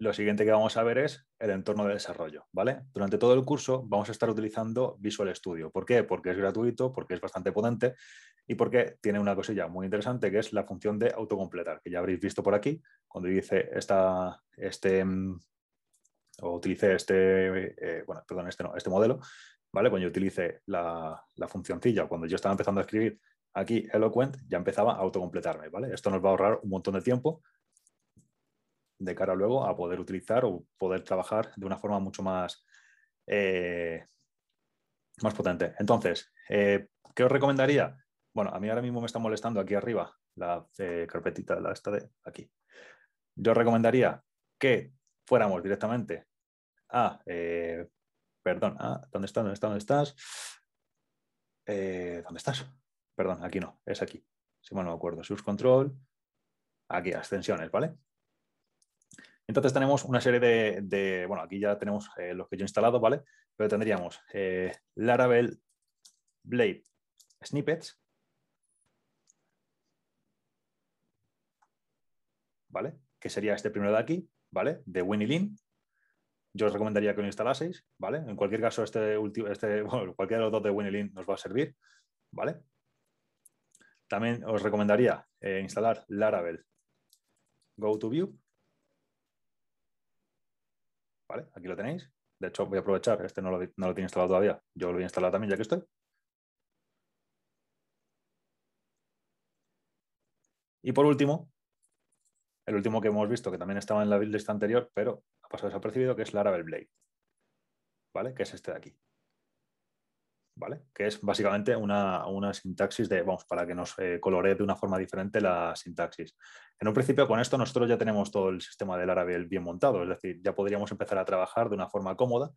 Lo siguiente que vamos a ver es el entorno de desarrollo, ¿vale? Durante todo el curso vamos a estar utilizando Visual Studio. ¿Por qué? Porque es gratuito, porque es bastante potente y porque tiene una cosilla muy interesante que es la función de autocompletar, que ya habréis visto por aquí, cuando dice esta, este, mm, o este, eh, bueno, perdón, este no, este modelo, ¿vale? Cuando yo utilicé la, la funcioncilla, cuando yo estaba empezando a escribir aquí Eloquent, ya empezaba a autocompletarme, ¿vale? Esto nos va a ahorrar un montón de tiempo de cara luego a poder utilizar o poder trabajar de una forma mucho más, eh, más potente. Entonces, eh, ¿qué os recomendaría? Bueno, a mí ahora mismo me está molestando aquí arriba la eh, carpetita, la esta de aquí. Yo recomendaría que fuéramos directamente a, perdón, ¿dónde estás? ¿Dónde estás? ¿Dónde estás? Perdón, aquí no, es aquí. Si mal no me acuerdo, source control, aquí, ascensiones, ¿vale? Entonces tenemos una serie de, bueno, aquí ya tenemos lo eh, los que yo he instalado, ¿vale? Pero tendríamos eh, Laravel Blade Snippets, ¿vale? Que sería este primero de aquí, ¿vale? De Winnie Yo os recomendaría que lo instalaseis, ¿vale? En cualquier caso, este último, este, bueno, cualquiera de los dos de Winnie nos va a servir, ¿vale? También os recomendaría eh, instalar Laravel Go to View, Aquí lo tenéis. De hecho, voy a aprovechar, este no lo, no tiene instalado todavía. Yo lo voy a instalar también ya que estoy. Y por último, el último que hemos visto, que también estaba en la build anterior, pero ha pasado desapercibido, que es Laravel Blade. ¿Vale? Que es este de aquí. Que es básicamente una, sintaxis de, vamos, para que nos colore eh, coloree de una forma diferente la sintaxis. En un principio con esto nosotros ya tenemos todo el sistema del Laravel bien montado, es decir, ya podríamos empezar a trabajar de una forma cómoda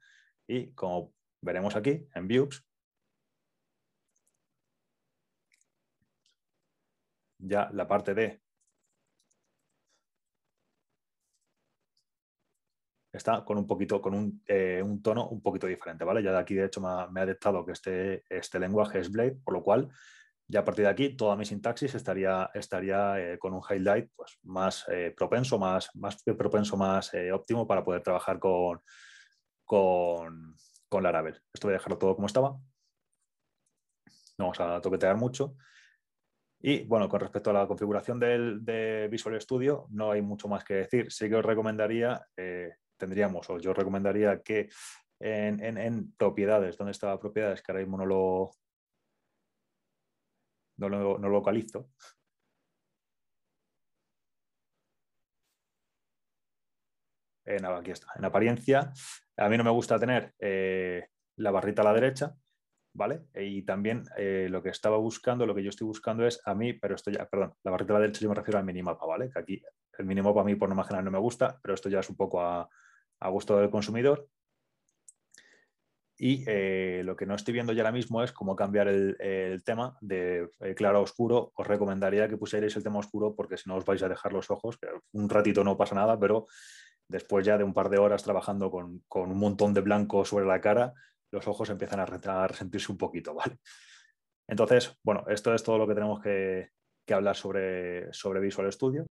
y como veremos aquí en Views, ya la parte de está con un poquito, con eh, un, tono un poquito diferente, ¿vale? Ya de aquí, de hecho, me ha, me detectado que este, este lenguaje es Blade, por lo cual ya a partir de aquí toda mi sintaxis estaría, estaría eh, con un highlight pues, más eh, propenso, más, más propenso, más óptimo para poder trabajar con, con, con, Laravel. Esto voy a dejarlo todo como estaba. No vamos a toquetear mucho. Y bueno, con respecto a la configuración del, de Visual Studio, no hay mucho más que decir. Sí que os recomendaría tendríamos, o yo recomendaría que en, propiedades, donde estaba propiedades, que ahora mismo no lo, no lo, localizo, En, eh, aquí está, en apariencia. A mí no me gusta tener eh, la barrita a la derecha, ¿vale? Eh, y también lo que estaba buscando, lo que yo estoy buscando es a mí, pero esto ya, perdón, la barrita a la derecha yo me refiero al minimapa, ¿vale? Que aquí el minimapa a mí por no general no me gusta, pero esto ya es un poco a, a gusto del consumidor. Y eh, lo que no estoy viendo ya ahora mismo es cómo cambiar el, tema de eh, claro a oscuro. Os recomendaría que pusierais el tema oscuro porque si no os vais a dejar los ojos. Un ratito no pasa nada, pero después ya de un par de horas trabajando con, un montón de blanco sobre la cara, los ojos empiezan a, resentirse un poquito, ¿vale? Entonces, bueno, esto es todo lo que tenemos que, hablar sobre, sobre Visual Studio.